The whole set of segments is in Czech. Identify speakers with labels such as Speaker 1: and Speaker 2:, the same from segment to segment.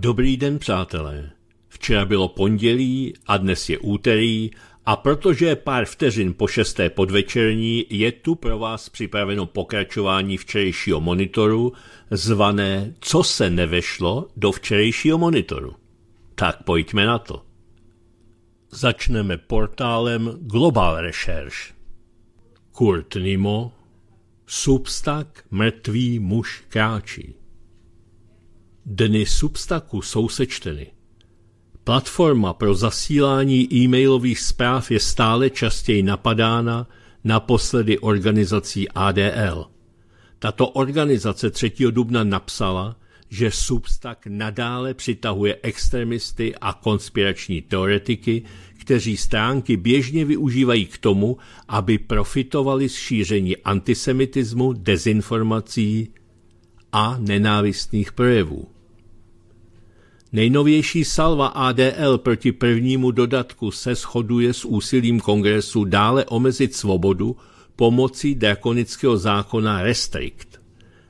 Speaker 1: Dobrý den, přátelé. Včera bylo pondělí a dnes je úterý a protože je pár vteřin po šesté podvečerní, je tu pro vás připraveno pokračování včerejšího monitoru zvané Co se nevešlo do včerejšího monitoru. Tak pojďme na to. Začneme portálem Global Research. Kurt Nimo Substak mrtvý muž kráčí. Dny Substaku jsou sečteny. Platforma pro zasílání e-mailových zpráv je stále častěji napadána, naposledy organizací ADL. Tato organizace 3. dubna napsala, že Substack nadále přitahuje extremisty a konspirační teoretiky, kteří stránky běžně využívají k tomu, aby profitovali z šíření antisemitismu, dezinformací a nenávistných projevů. Nejnovější salva ADL proti prvnímu dodatku se shoduje s úsilím kongresu dále omezit svobodu pomocí drakonického zákona Restrict.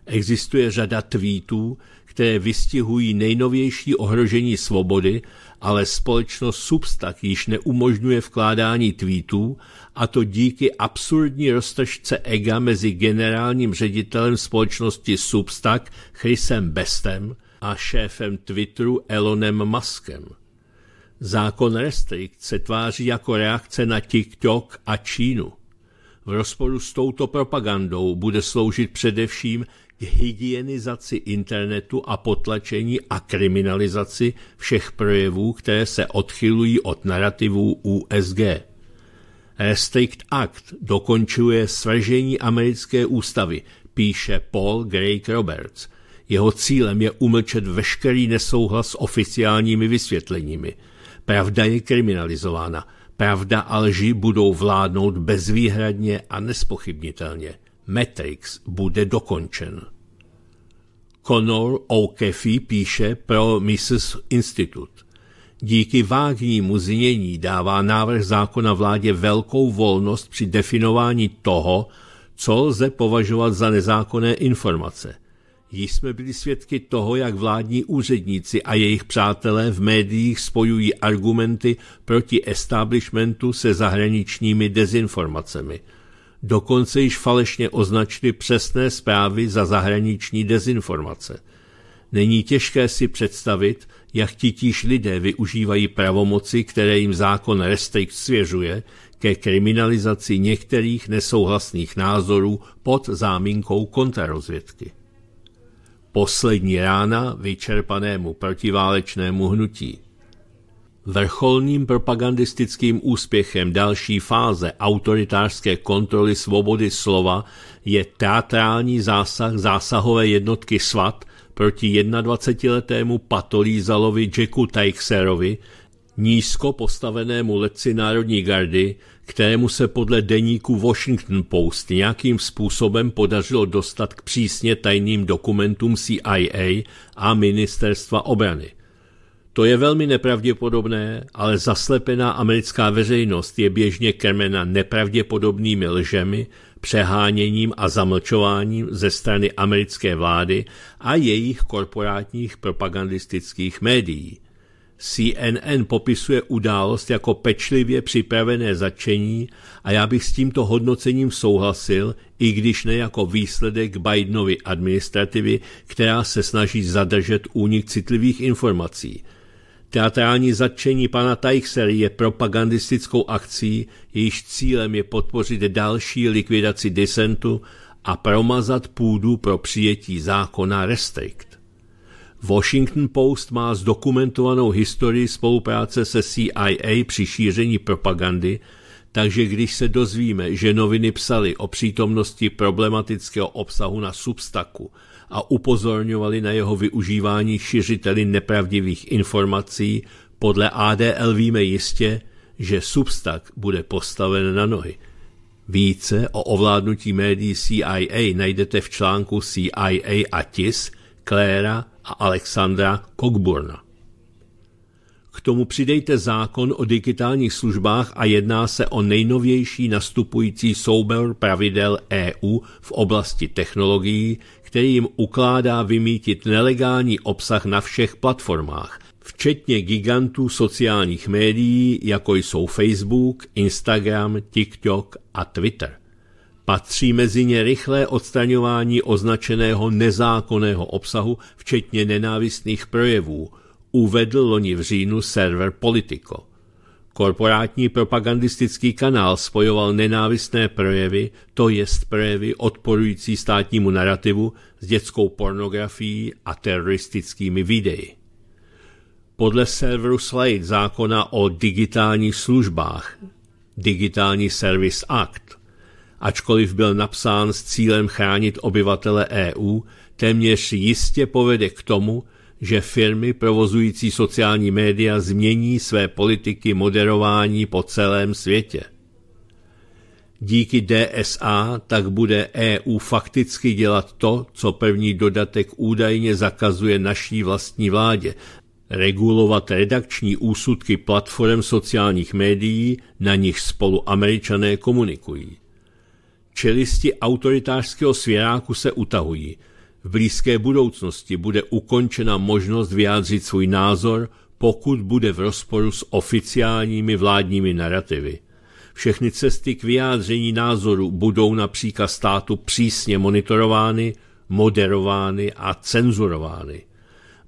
Speaker 1: Existuje řada tweetů, které vystihují nejnovější ohrožení svobody, ale společnost Substack již neumožňuje vkládání tweetů, a to díky absurdní roztržce ega mezi generálním ředitelem společnosti Substack Chrisem Bestem – a šéfem Twitteru Elonem Muskem. Zákon restrikt se tváří jako reakce na TikTok a Čínu. V rozporu s touto propagandou bude sloužit především k hygienizaci internetu a potlačení a kriminalizaci všech projevů, které se odchylují od narrativů USG. Restrict Act dokončuje svržení americké ústavy, píše Paul Greg Roberts – jeho cílem je umlčet veškerý nesouhlas s oficiálními vysvětleními. Pravda je kriminalizována. Pravda a lži budou vládnout bezvýhradně a nespochybnitelně. Matrix bude dokončen. Conor O'Keefe píše pro Mrs. Institute. Díky vágnímu znění dává návrh zákona vládě velkou volnost při definování toho, co lze považovat za nezákonné informace – Již jsme byli svědky toho, jak vládní úředníci a jejich přátelé v médiích spojují argumenty proti establishmentu se zahraničními dezinformacemi. Dokonce již falešně označili přesné zprávy za zahraniční dezinformace. Není těžké si představit, jak titíž lidé využívají pravomoci, které jim zákon restrikt svěřuje, ke kriminalizaci některých nesouhlasných názorů pod záminkou kontrarozvědky poslední rána vyčerpanému protiválečnému hnutí. Vrcholným propagandistickým úspěchem další fáze autoritářské kontroly svobody slova je teatrální zásah zásahové jednotky SWAT proti 21-letému patolízalovi Jacku Teixerovi, nízko postavenému letci Národní gardy, kterému se podle deníku Washington Post nějakým způsobem podařilo dostat k přísně tajným dokumentům CIA a ministerstva obrany. To je velmi nepravděpodobné, ale zaslepená americká veřejnost je běžně krmena nepravděpodobnými lžemi, přeháněním a zamlčováním ze strany americké vlády a jejich korporátních propagandistických médií – CNN popisuje událost jako pečlivě připravené začení a já bych s tímto hodnocením souhlasil, i když ne jako výsledek Bidenovy administrativy, která se snaží zadržet únik citlivých informací. Teatrální zatčení pana Tajksery je propagandistickou akcí, jejíž cílem je podpořit další likvidaci disentu a promazat půdu pro přijetí zákona Restrict. Washington Post má zdokumentovanou historii spolupráce se CIA při šíření propagandy, takže když se dozvíme, že noviny psaly o přítomnosti problematického obsahu na Substaku a upozorňovali na jeho využívání šiřiteli nepravdivých informací, podle ADL víme jistě, že Substak bude postaven na nohy. Více o ovládnutí médií CIA najdete v článku CIA a TIS Kléra a Alexandra Cockburna. K tomu přidejte zákon o digitálních službách a jedná se o nejnovější nastupující soubor pravidel EU v oblasti technologií, který jim ukládá vymítit nelegální obsah na všech platformách, včetně gigantů sociálních médií, jako jsou Facebook, Instagram, TikTok a Twitter. Patří mezi ně rychlé odstraňování označeného nezákonného obsahu, včetně nenávistných projevů, uvedl loni v říjnu server Politico. Korporátní propagandistický kanál spojoval nenávistné projevy, to jest projevy odporující státnímu narrativu, s dětskou pornografií a teroristickými videi. Podle serveru Slate zákona o digitálních službách, Digitální Service Act, ačkoliv byl napsán s cílem chránit obyvatele EU, téměř jistě povede k tomu, že firmy provozující sociální média změní své politiky moderování po celém světě. Díky DSA tak bude EU fakticky dělat to, co první dodatek údajně zakazuje naší vlastní vládě, regulovat redakční úsudky platform sociálních médií, na nich spolu američané komunikují. Čelisti autoritářského svěráku se utahují. V blízké budoucnosti bude ukončena možnost vyjádřit svůj názor, pokud bude v rozporu s oficiálními vládními narrativy. Všechny cesty k vyjádření názoru budou na příkaz státu přísně monitorovány, moderovány a cenzurovány.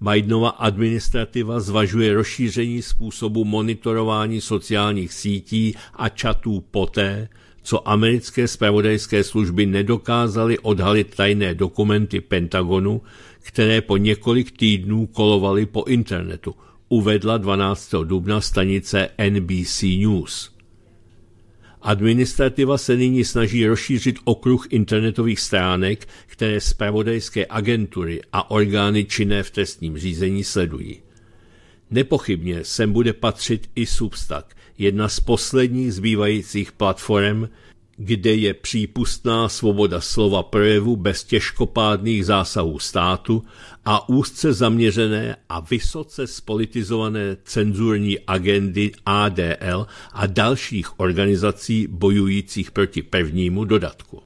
Speaker 1: Bidenova administrativa zvažuje rozšíření způsobu monitorování sociálních sítí a čatů poté, co americké spravodajské služby nedokázaly odhalit tajné dokumenty Pentagonu, které po několik týdnů kolovaly po internetu, uvedla 12. dubna stanice NBC News. Administrativa se nyní snaží rozšířit okruh internetových stránek, které spravodajské agentury a orgány činné v trestním řízení sledují. Nepochybně sem bude patřit i Substack, jedna z posledních zbývajících platform, kde je přípustná svoboda slova projevu bez těžkopádných zásahů státu a úzce zaměřené a vysoce spolitizované cenzurní agendy ADL a dalších organizací bojujících proti prvnímu dodatku.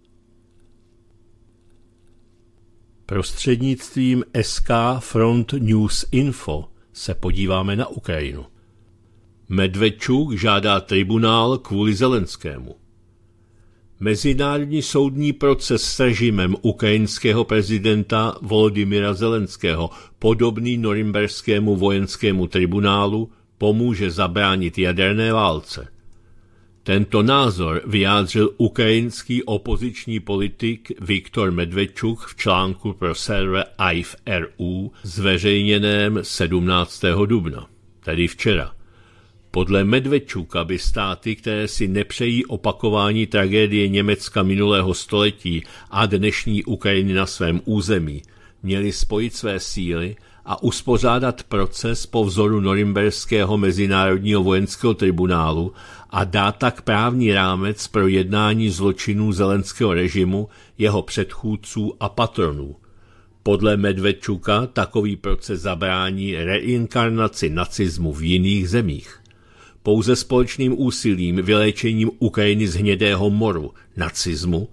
Speaker 1: Prostřednictvím SK Front News Info se podíváme na Ukrajinu. Medvečuk žádá tribunál kvůli Zelenskému. Mezinárodní soudní proces s režimem ukrajinského prezidenta Volodymyra Zelenského, podobný norimberskému vojenskému tribunálu, pomůže zabránit jaderné válce. Tento názor vyjádřil ukrajinský opoziční politik Viktor Medvečuk v článku pro server IFRU zveřejněném 17. dubna, tedy včera. Podle Medvečuka by státy, které si nepřejí opakování tragédie Německa minulého století a dnešní Ukrajiny na svém území, měly spojit své síly a uspořádat proces po vzoru Norimberského mezinárodního vojenského tribunálu a dát tak právní rámec pro jednání zločinů zelenského režimu, jeho předchůdců a patronů. Podle Medvečuka takový proces zabrání reinkarnaci nacismu v jiných zemích. Pouze společným úsilím vyléčením Ukrajiny z hnědého moru, nacizmu,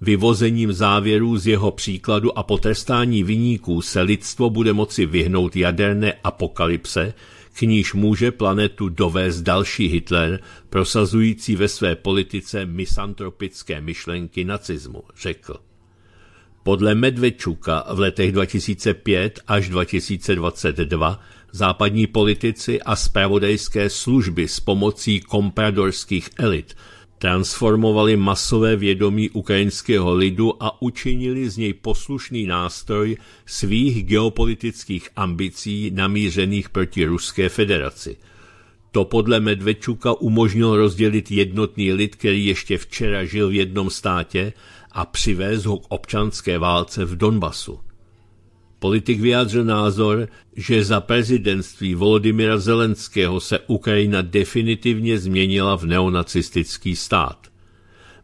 Speaker 1: vyvozením závěrů z jeho příkladu a potrestání vyníků se lidstvo bude moci vyhnout jaderné apokalypse, k níž může planetu dovést další Hitler, prosazující ve své politice misantropické myšlenky nacizmu, řekl. Podle Medvečuka v letech 2005 až 2022 Západní politici a zpravodajské služby s pomocí kompradorských elit transformovali masové vědomí ukrajinského lidu a učinili z něj poslušný nástroj svých geopolitických ambicí namířených proti Ruské federaci. To podle Medvečuka umožnilo rozdělit jednotný lid, který ještě včera žil v jednom státě, a přivéz ho k občanské válce v Donbasu. Politik vyjádřil názor, že za prezidentství Volodymyra Zelenského se Ukrajina definitivně změnila v neonacistický stát.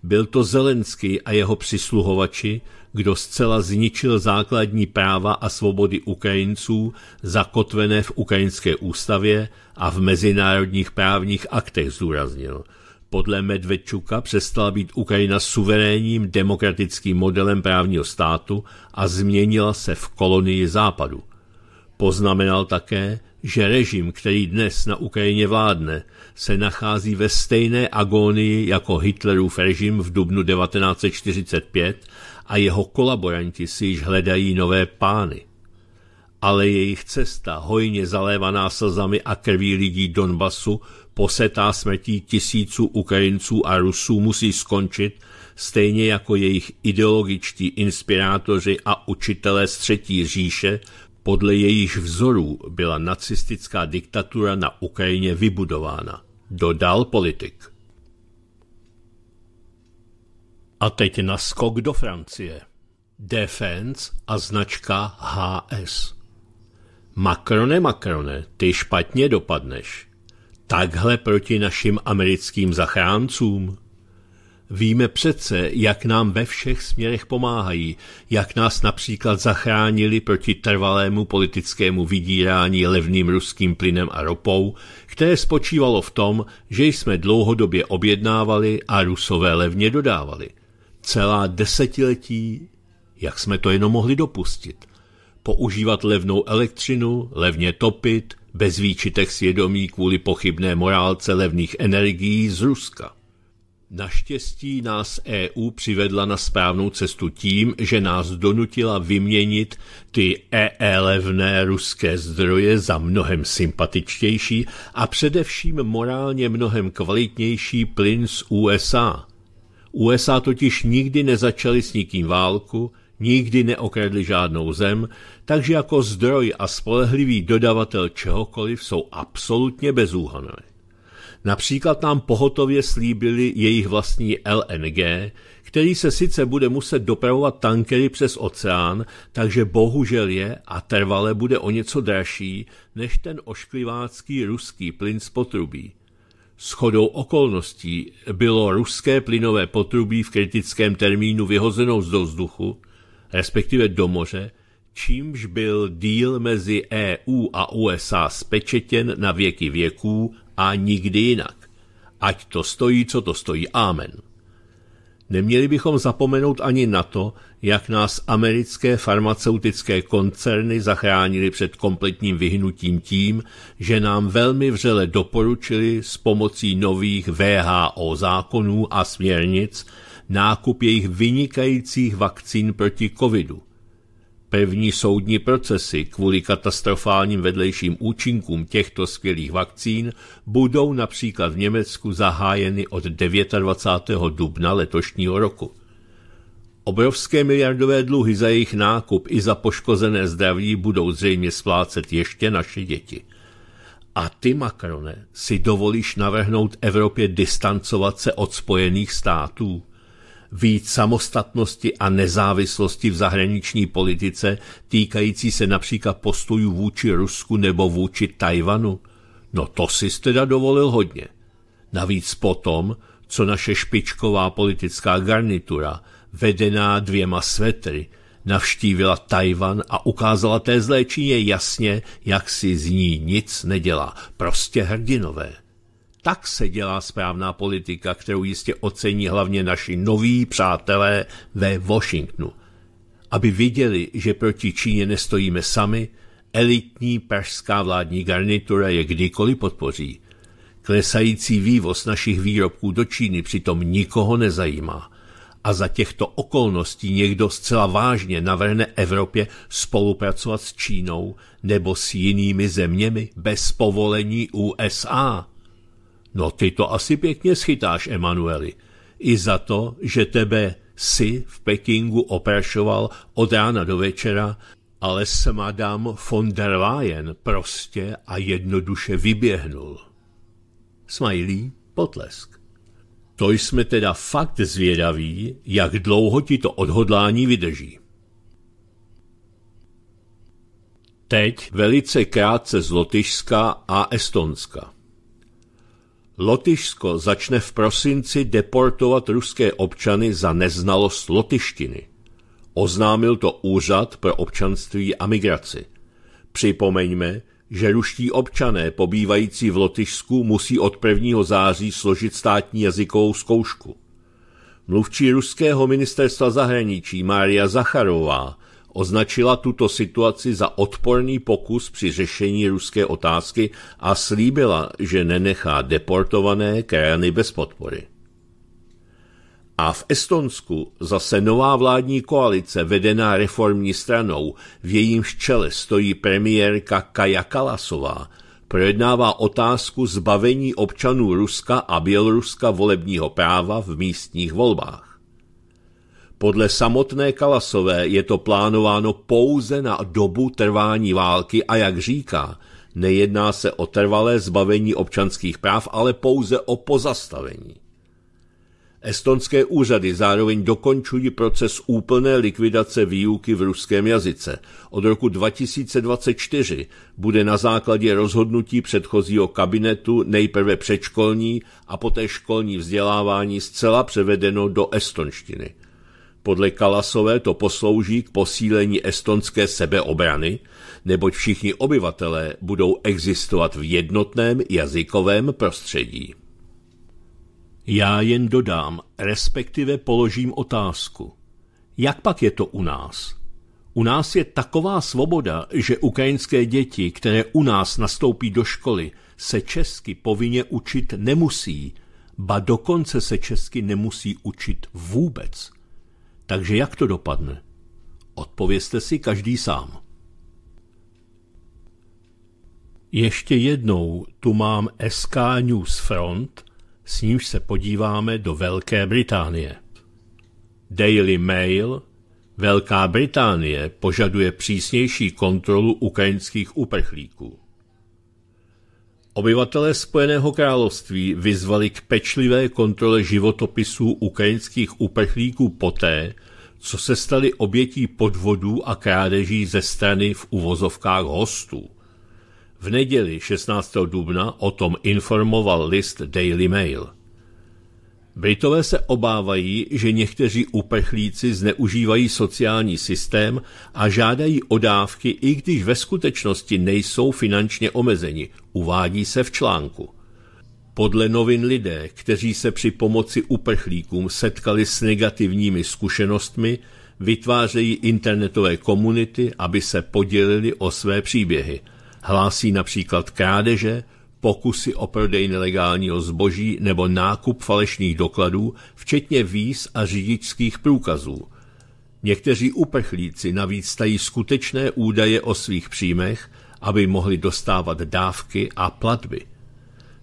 Speaker 1: Byl to Zelenský a jeho přisluhovači, kdo zcela zničil základní práva a svobody Ukrajinců zakotvené v ukrajinské ústavě a v mezinárodních právních aktech, zúraznil – podle Medvedčuka přestala být Ukrajina suverénním demokratickým modelem právního státu a změnila se v kolonii Západu. Poznamenal také, že režim, který dnes na Ukrajině vládne, se nachází ve stejné agónii jako Hitlerův režim v dubnu 1945 a jeho kolaboranti si již hledají nové pány. Ale jejich cesta, hojně zalévaná slzami a krví lidí Donbasu, posetá smetí tisíců Ukrajinců a Rusů musí skončit, stejně jako jejich ideologičtí inspirátoři a učitelé z Třetí říše, podle jejich vzorů byla nacistická diktatura na Ukrajině vybudována, dodal politik. A teď naskok do Francie. Defense a značka HS. Makrone, makrone, ty špatně dopadneš takhle proti našim americkým zachráncům? Víme přece, jak nám ve všech směrech pomáhají, jak nás například zachránili proti trvalému politickému vydírání levným ruským plynem a ropou, které spočívalo v tom, že jsme dlouhodobě objednávali a rusové levně dodávali. Celá desetiletí, jak jsme to jenom mohli dopustit. Používat levnou elektřinu, levně topit, bez výčitek svědomí kvůli pochybné morálce levných energií z Ruska. Naštěstí nás EU přivedla na správnou cestu tím, že nás donutila vyměnit ty EE-levné ruské zdroje za mnohem sympatičtější a především morálně mnohem kvalitnější plyn z USA. USA totiž nikdy nezačaly s nikým válku Nikdy neokradli žádnou zem, takže jako zdroj a spolehlivý dodavatel čehokoliv jsou absolutně bezúhonné. Například nám pohotově slíbili jejich vlastní LNG, který se sice bude muset dopravovat tankery přes oceán, takže bohužel je a trvale bude o něco dražší než ten ošklivácký ruský plyn z potrubí. Schodou okolností bylo ruské plynové potrubí v kritickém termínu vyhozeno z vzduchu respektive do moře, čímž byl díl mezi EU a USA spečetěn na věky věků a nikdy jinak. Ať to stojí, co to stojí, amen. Neměli bychom zapomenout ani na to, jak nás americké farmaceutické koncerny zachránili před kompletním vyhnutím tím, že nám velmi vřele doporučili s pomocí nových VHO zákonů a směrnic nákup jejich vynikajících vakcín proti covidu. První soudní procesy kvůli katastrofálním vedlejším účinkům těchto skvělých vakcín budou například v Německu zahájeny od 29. dubna letošního roku. Obrovské miliardové dluhy za jejich nákup i za poškozené zdraví budou zřejmě splácet ještě naše děti. A ty, Makrone, si dovolíš navrhnout Evropě distancovat se od Spojených států? víc samostatnosti a nezávislosti v zahraniční politice týkající se například postojů vůči Rusku nebo vůči Tajvanu? No to si teda dovolil hodně. Navíc potom, co naše špičková politická garnitura, vedená dvěma svetry, navštívila Tajvan a ukázala té zlé Číně jasně, jak si z ní nic nedělá. Prostě hrdinové tak se dělá správná politika, kterou jistě ocení hlavně naši noví přátelé ve Washingtonu. Aby viděli, že proti Číně nestojíme sami, elitní pražská vládní garnitura je kdykoliv podpoří. Klesající vývoz našich výrobků do Číny přitom nikoho nezajímá. A za těchto okolností někdo zcela vážně navrhne Evropě spolupracovat s Čínou nebo s jinými zeměmi bez povolení USA. No ty to asi pěkně schytáš, Emanueli. I za to, že tebe si v Pekingu oprašoval od rána do večera, ale s madame von der Leyen prostě a jednoduše vyběhnul. Smajlí potlesk. To jsme teda fakt zvědaví, jak dlouho ti to odhodlání vydrží. Teď velice krátce z Lotyšska a Estonska. Lotyšsko začne v prosinci deportovat ruské občany za neznalost lotyštiny. Oznámil to Úřad pro občanství a migraci. Připomeňme, že ruští občané pobývající v Lotyšsku musí od 1. září složit státní jazykovou zkoušku. Mluvčí ruského ministerstva zahraničí Mária Zacharová označila tuto situaci za odporný pokus při řešení ruské otázky a slíbila, že nenechá deportované krajany bez podpory. A v Estonsku zase nová vládní koalice vedená reformní stranou, v jejím čele stojí premiérka Kaja Kalasová, projednává otázku zbavení občanů Ruska a Běloruska volebního práva v místních volbách. Podle samotné Kalasové je to plánováno pouze na dobu trvání války a jak říká, nejedná se o trvalé zbavení občanských práv, ale pouze o pozastavení. Estonské úřady zároveň dokončují proces úplné likvidace výuky v ruském jazyce. Od roku 2024 bude na základě rozhodnutí předchozího kabinetu nejprve předškolní a poté školní vzdělávání zcela převedeno do estonštiny. Podle Kalasové to poslouží k posílení estonské sebeobrany, neboť všichni obyvatelé budou existovat v jednotném jazykovém prostředí. Já jen dodám, respektive položím otázku. Jak pak je to u nás? U nás je taková svoboda, že ukrajinské děti, které u nás nastoupí do školy, se česky povinně učit nemusí, ba dokonce se česky nemusí učit vůbec. Takže jak to dopadne? Odpovězte si každý sám. Ještě jednou tu mám SK News Front, s nímž se podíváme do Velké Británie. Daily Mail Velká Británie požaduje přísnější kontrolu ukrajinských uprchlíků. Obyvatelé Spojeného království vyzvali k pečlivé kontrole životopisů ukrajinských uprchlíků poté, co se stali obětí podvodů a krádeží ze strany v uvozovkách hostů. V neděli 16. dubna o tom informoval list Daily Mail. Britové se obávají, že někteří uprchlíci zneužívají sociální systém a žádají o dávky, i když ve skutečnosti nejsou finančně omezeni, uvádí se v článku. Podle novin lidé, kteří se při pomoci uprchlíkům setkali s negativními zkušenostmi, vytvářejí internetové komunity, aby se podělili o své příběhy. Hlásí například krádeže, pokusy o prodej nelegálního zboží nebo nákup falešných dokladů, včetně víz a řidičských průkazů. Někteří uprchlíci navíc tají skutečné údaje o svých příjmech, aby mohli dostávat dávky a platby.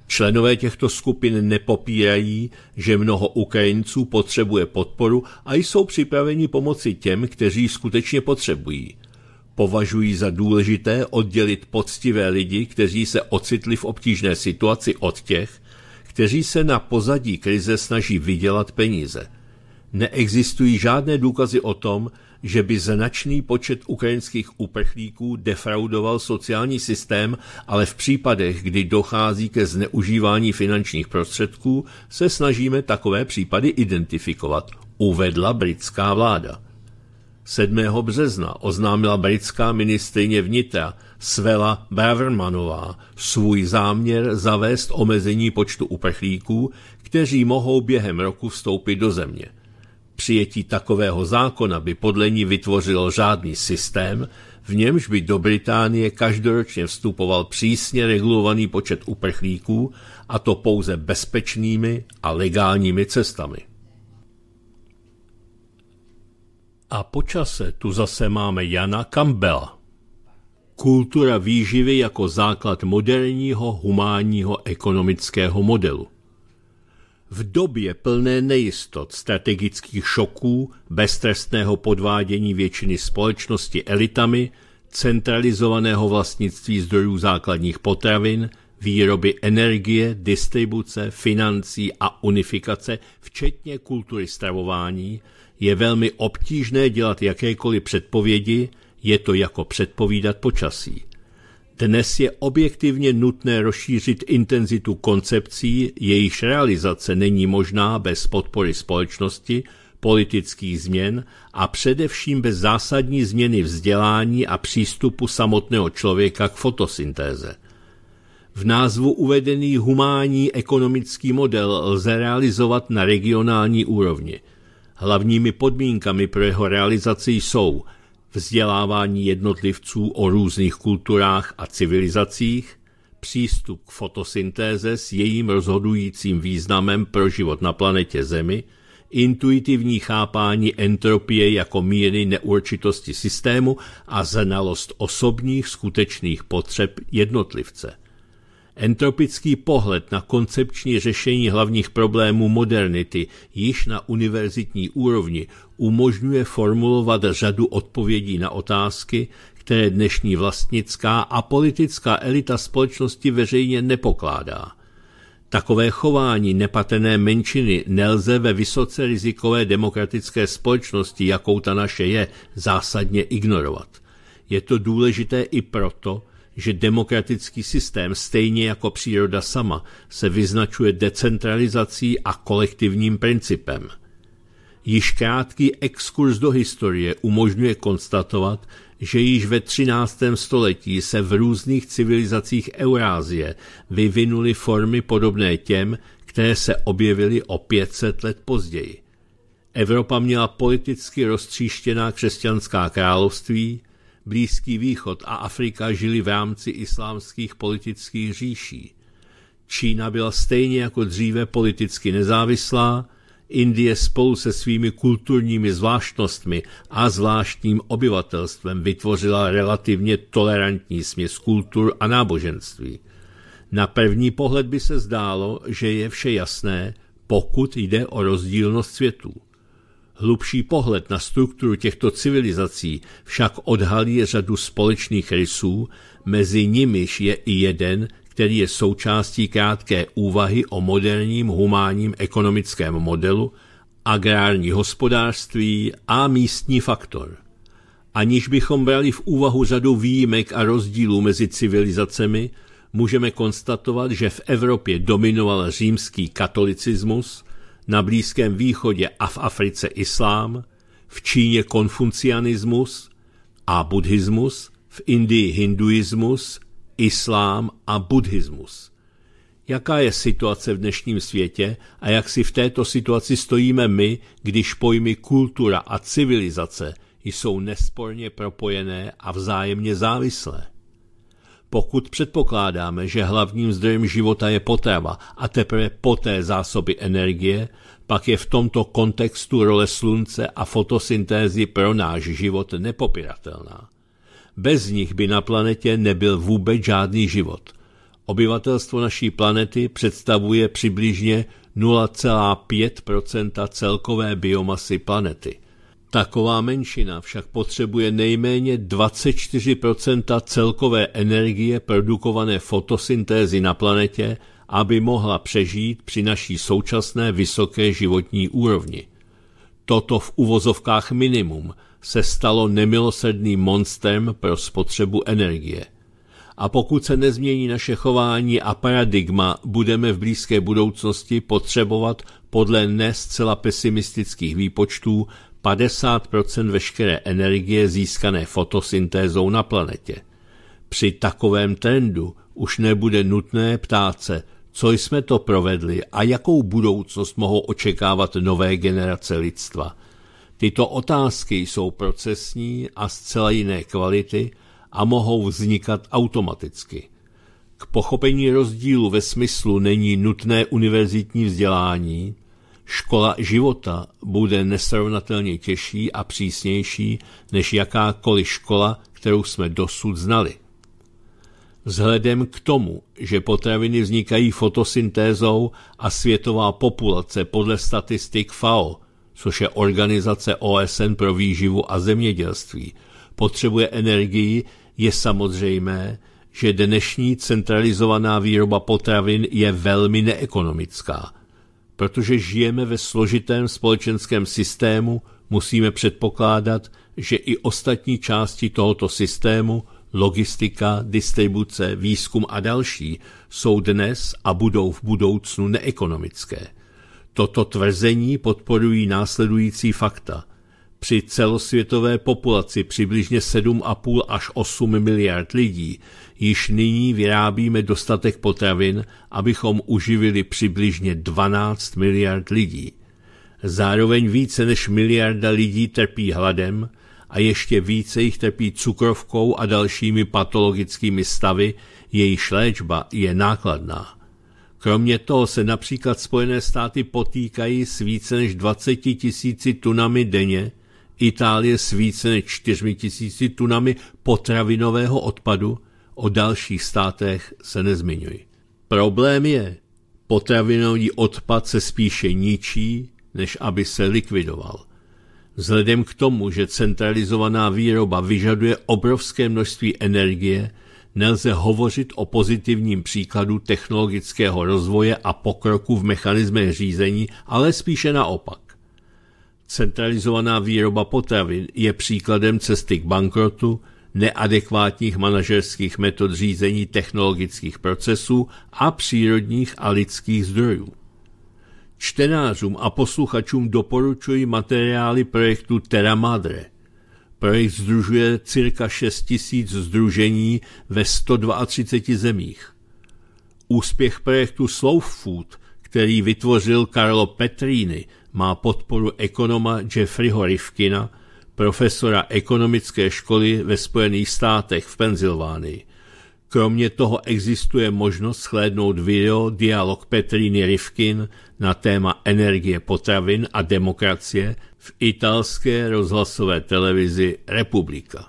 Speaker 1: Členové těchto skupin nepopírají, že mnoho Ukrajinců potřebuje podporu a jsou připraveni pomoci těm, kteří skutečně potřebují považují za důležité oddělit poctivé lidi, kteří se ocitli v obtížné situaci od těch, kteří se na pozadí krize snaží vydělat peníze. Neexistují žádné důkazy o tom, že by značný počet ukrajinských uprchlíků defraudoval sociální systém, ale v případech, kdy dochází ke zneužívání finančních prostředků, se snažíme takové případy identifikovat, uvedla britská vláda. 7. března oznámila britská ministrině vnitra Svela Bravermanová svůj záměr zavést omezení počtu uprchlíků, kteří mohou během roku vstoupit do země. Přijetí takového zákona by podle ní vytvořilo žádný systém, v němž by do Británie každoročně vstupoval přísně regulovaný počet uprchlíků, a to pouze bezpečnými a legálními cestami. A počase tu zase máme Jana Campbell. Kultura výživy jako základ moderního humánního ekonomického modelu. V době plné nejistot, strategických šoků, beztrestného podvádění většiny společnosti elitami, centralizovaného vlastnictví zdrojů základních potravin, výroby energie, distribuce, financí a unifikace, včetně kultury stravování, je velmi obtížné dělat jakékoliv předpovědi, je to jako předpovídat počasí. Dnes je objektivně nutné rozšířit intenzitu koncepcí, jejichž realizace není možná bez podpory společnosti, politických změn a především bez zásadní změny vzdělání a přístupu samotného člověka k fotosyntéze. V názvu uvedený humánní ekonomický model lze realizovat na regionální úrovni – Hlavními podmínkami pro jeho realizaci jsou vzdělávání jednotlivců o různých kulturách a civilizacích, přístup k fotosyntéze s jejím rozhodujícím významem pro život na planetě Zemi, intuitivní chápání entropie jako míry neurčitosti systému a znalost osobních skutečných potřeb jednotlivce – Entropický pohled na koncepční řešení hlavních problémů modernity již na univerzitní úrovni umožňuje formulovat řadu odpovědí na otázky, které dnešní vlastnická a politická elita společnosti veřejně nepokládá. Takové chování nepatrné menšiny nelze ve vysoce rizikové demokratické společnosti, jakou ta naše je, zásadně ignorovat. Je to důležité i proto, že demokratický systém, stejně jako příroda sama, se vyznačuje decentralizací a kolektivním principem. Již krátký exkurs do historie umožňuje konstatovat, že již ve 13. století se v různých civilizacích Eurázie vyvinuly formy podobné těm, které se objevily o 500 let později. Evropa měla politicky roztříštěná křesťanská království, Blízký východ a Afrika žili v rámci islámských politických říší. Čína byla stejně jako dříve politicky nezávislá, Indie spolu se svými kulturními zvláštnostmi a zvláštním obyvatelstvem vytvořila relativně tolerantní směs kultur a náboženství. Na první pohled by se zdálo, že je vše jasné, pokud jde o rozdílnost světů. Hlubší pohled na strukturu těchto civilizací však odhalí řadu společných rysů, mezi nimiž je i jeden, který je součástí krátké úvahy o moderním humánním ekonomickém modelu, agrární hospodářství a místní faktor. Aniž bychom brali v úvahu řadu výjimek a rozdílů mezi civilizacemi, můžeme konstatovat, že v Evropě dominoval římský katolicismus, na Blízkém východě a v Africe islám, v Číně konfucianismus a buddhismus, v Indii hinduismus, islám a buddhismus. Jaká je situace v dnešním světě a jak si v této situaci stojíme my, když pojmy kultura a civilizace jsou nesporně propojené a vzájemně závislé? pokud předpokládáme, že hlavním zdrojem života je potrava a teprve poté zásoby energie, pak je v tomto kontextu role slunce a fotosyntézy pro náš život nepopiratelná. Bez nich by na planetě nebyl vůbec žádný život. Obyvatelstvo naší planety představuje přibližně 0,5 celkové biomasy planety – Taková menšina však potřebuje nejméně 24 celkové energie produkované fotosyntézy na planetě, aby mohla přežít při naší současné vysoké životní úrovni. Toto v uvozovkách minimum se stalo nemilosrdným monstrem pro spotřebu energie. A pokud se nezmění naše chování a paradigma, budeme v blízké budoucnosti potřebovat podle ne zcela pesimistických výpočtů 50 veškeré energie získané fotosyntézou na planetě. Při takovém trendu už nebude nutné ptát se, co jsme to provedli a jakou budoucnost mohou očekávat nové generace lidstva. Tyto otázky jsou procesní a zcela jiné kvality a mohou vznikat automaticky. K pochopení rozdílu ve smyslu není nutné univerzitní vzdělání, Škola života bude nesrovnatelně těžší a přísnější než jakákoliv škola, kterou jsme dosud znali. Vzhledem k tomu, že potraviny vznikají fotosyntézou a světová populace podle statistik FAO, což je organizace OSN pro výživu a zemědělství, potřebuje energii, je samozřejmé, že dnešní centralizovaná výroba potravin je velmi neekonomická – Protože žijeme ve složitém společenském systému, musíme předpokládat, že i ostatní části tohoto systému, logistika, distribuce, výzkum a další, jsou dnes a budou v budoucnu neekonomické. Toto tvrzení podporují následující fakta. Při celosvětové populaci přibližně 7,5 až 8 miliard lidí již nyní vyrábíme dostatek potravin, abychom uživili přibližně 12 miliard lidí. Zároveň více než miliarda lidí trpí hladem a ještě více jich trpí cukrovkou a dalšími patologickými stavy, jejíž léčba je nákladná. Kromě toho se například Spojené státy potýkají s více než 20 tisíci tunami denně, Itálie s více než 4 tisíci tunami potravinového odpadu o dalších státech se nezmiňuji. Problém je, potravinový odpad se spíše ničí, než aby se likvidoval. Vzhledem k tomu, že centralizovaná výroba vyžaduje obrovské množství energie, nelze hovořit o pozitivním příkladu technologického rozvoje a pokroku v mechanismech řízení, ale spíše naopak. Centralizovaná výroba potravin je příkladem cesty k bankrotu, neadekvátních manažerských metod řízení technologických procesů a přírodních a lidských zdrojů. Čtenářům a posluchačům doporučuji materiály projektu Terra Madre. Projekt združuje cirka 6 000 združení ve 132 zemích. Úspěch projektu Slow Food, který vytvořil Carlo Petrini, má podporu ekonoma Jeffreyho Rifkina – profesora ekonomické školy ve Spojených státech v Penzylvánii. Kromě toho existuje možnost shlédnout video Dialog Petriny Rifkin na téma energie potravin a demokracie v italské rozhlasové televizi Republika.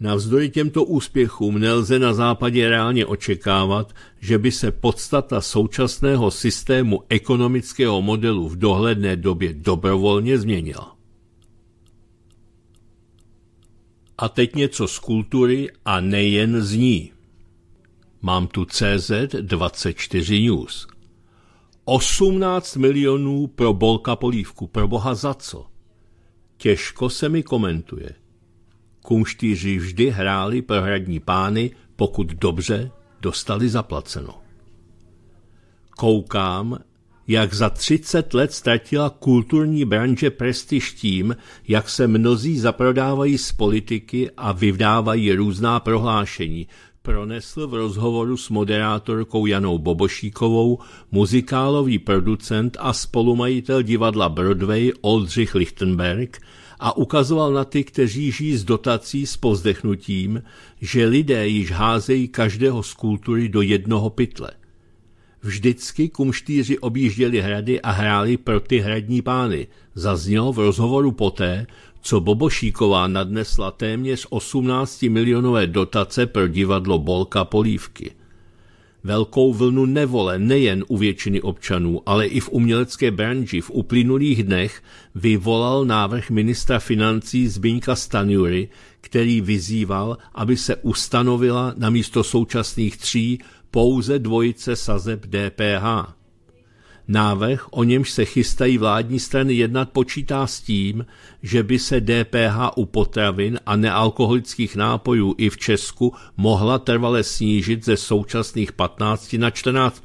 Speaker 1: Navzdory těmto úspěchům nelze na západě reálně očekávat, že by se podstata současného systému ekonomického modelu v dohledné době dobrovolně změnila. A teď něco z kultury a nejen z ní. Mám tu CZ24 News. 18 milionů pro bolka polívku. Pro boha za co? Těžko se mi komentuje. Kumštíři vždy hráli pro hradní pány, pokud dobře dostali zaplaceno. Koukám, jak za 30 let ztratila kulturní branže prestiž tím, jak se mnozí zaprodávají z politiky a vyvdávají různá prohlášení, pronesl v rozhovoru s moderátorkou Janou Bobošíkovou muzikálový producent a spolumajitel divadla Broadway Oldřich Lichtenberg a ukazoval na ty, kteří žijí z dotací s pozdechnutím, že lidé již házejí každého z kultury do jednoho pytle – Vždycky kumštíři objížděli hrady a hráli pro ty hradní pány. Zaznělo v rozhovoru poté, co Bobošíková nadnesla téměř 18 milionové dotace pro divadlo Bolka Polívky. Velkou vlnu nevole nejen u většiny občanů, ale i v umělecké branži v uplynulých dnech vyvolal návrh ministra financí Zbyňka Stanjury, který vyzýval, aby se ustanovila na místo současných tří pouze dvojice sazeb DPH. Návrh, o němž se chystají vládní strany jednat, počítá s tím, že by se DPH u potravin a nealkoholických nápojů i v Česku mohla trvale snížit ze současných 15 na 14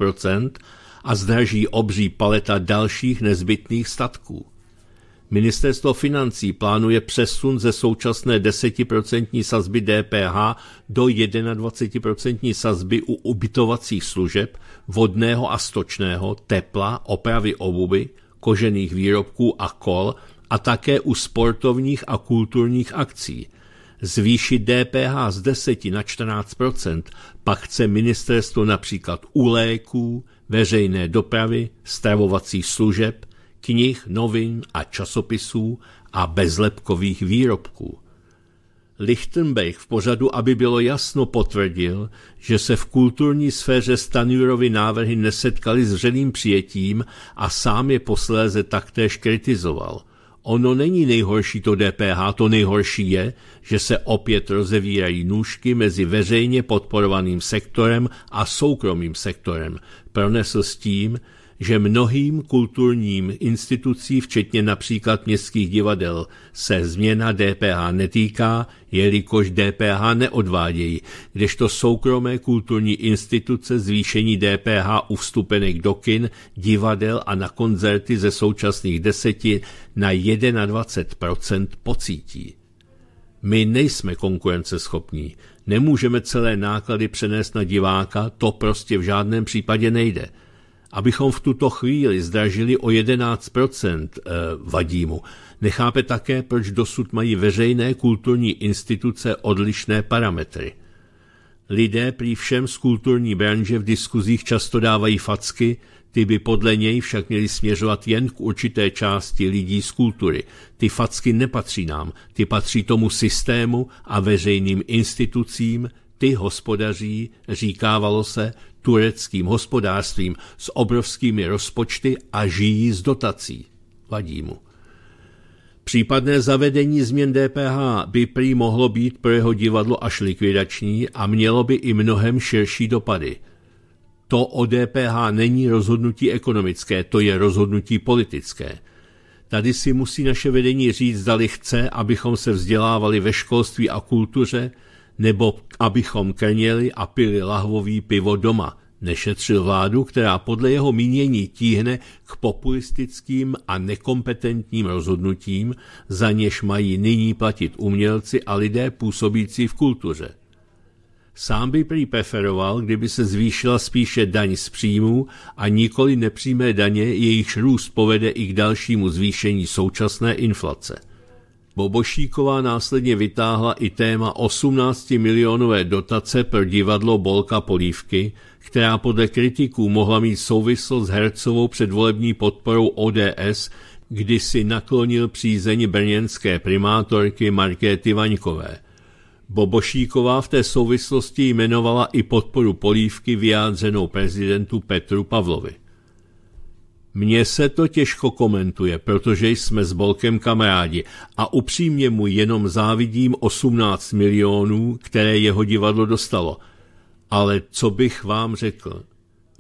Speaker 1: a zdraží obří paleta dalších nezbytných statků. Ministerstvo financí plánuje přesun ze současné 10% sazby DPH do 21% sazby u ubytovacích služeb, vodného a stočného, tepla, opravy obuvy, kožených výrobků a kol a také u sportovních a kulturních akcí. Zvýšit DPH z 10 na 14 pak chce ministerstvo například u léků, veřejné dopravy, stravovacích služeb, knih, novin a časopisů a bezlepkových výrobků. Lichtenberg v pořadu, aby bylo jasno, potvrdil, že se v kulturní sféře Stanjurovi návrhy nesetkali s řeným přijetím a sám je posléze taktéž kritizoval. Ono není nejhorší to DPH, to nejhorší je, že se opět rozevírají nůžky mezi veřejně podporovaným sektorem a soukromým sektorem, pronesl s tím, že mnohým kulturním institucí, včetně například městských divadel, se změna DPH netýká, jelikož DPH neodvádějí, kdežto soukromé kulturní instituce zvýšení DPH u vstupenek do kin, divadel a na koncerty ze současných deseti na 21% pocítí. My nejsme konkurenceschopní, nemůžeme celé náklady přenést na diváka, to prostě v žádném případě nejde – abychom v tuto chvíli zdražili o 11%, eh, vadímu. Nechápe také, proč dosud mají veřejné kulturní instituce odlišné parametry. Lidé prý všem z kulturní branže v diskuzích často dávají facky, ty by podle něj však měly směřovat jen k určité části lidí z kultury. Ty facky nepatří nám, ty patří tomu systému a veřejným institucím, ty hospodaří, říkávalo se, tureckým hospodářstvím s obrovskými rozpočty a žijí z dotací. Vadí mu. Případné zavedení změn DPH by prý mohlo být pro jeho divadlo až likvidační a mělo by i mnohem širší dopady. To o DPH není rozhodnutí ekonomické, to je rozhodnutí politické. Tady si musí naše vedení říct, zdali chce, abychom se vzdělávali ve školství a kultuře, nebo abychom krněli a pili lahvový pivo doma. Nešetřil vládu, která podle jeho mínění tíhne k populistickým a nekompetentním rozhodnutím, za něž mají nyní platit umělci a lidé působící v kultuře. Sám by prý preferoval, kdyby se zvýšila spíše daň z příjmů a nikoli nepřímé daně, jejichž růst povede i k dalšímu zvýšení současné inflace – Bobošíková následně vytáhla i téma 18 milionové dotace pro divadlo Bolka Polívky, která podle kritiků mohla mít souvislost s hercovou předvolební podporou ODS, kdy si naklonil přízeň brněnské primátorky Markéty Vaňkové. Bobošíková v té souvislosti jmenovala i podporu polívky vyjádřenou prezidentu Petru Pavlovi. Mně se to těžko komentuje, protože jsme s Bolkem kamarádi a upřímně mu jenom závidím 18 milionů, které jeho divadlo dostalo. Ale co bych vám řekl?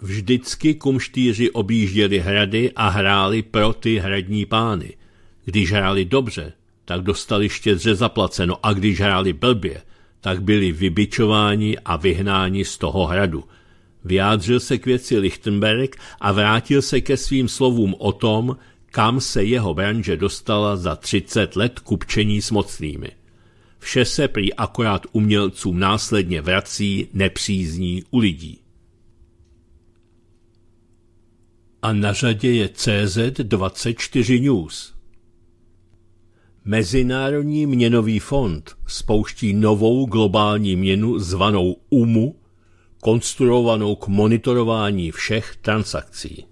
Speaker 1: Vždycky kumštíři objížděli hrady a hráli pro ty hradní pány. Když hráli dobře, tak dostali štědře zaplaceno a když hráli blbě, tak byli vybičováni a vyhnáni z toho hradu – Vyjádřil se k věci Lichtenberg a vrátil se ke svým slovům o tom, kam se jeho branže dostala za 30 let kupčení s mocnými. Vše se prý akorát umělcům následně vrací nepřízní u lidí. A na řadě je CZ24 News. Mezinárodní měnový fond spouští novou globální měnu zvanou UMU konstruovanou k monitorování všech transakcí.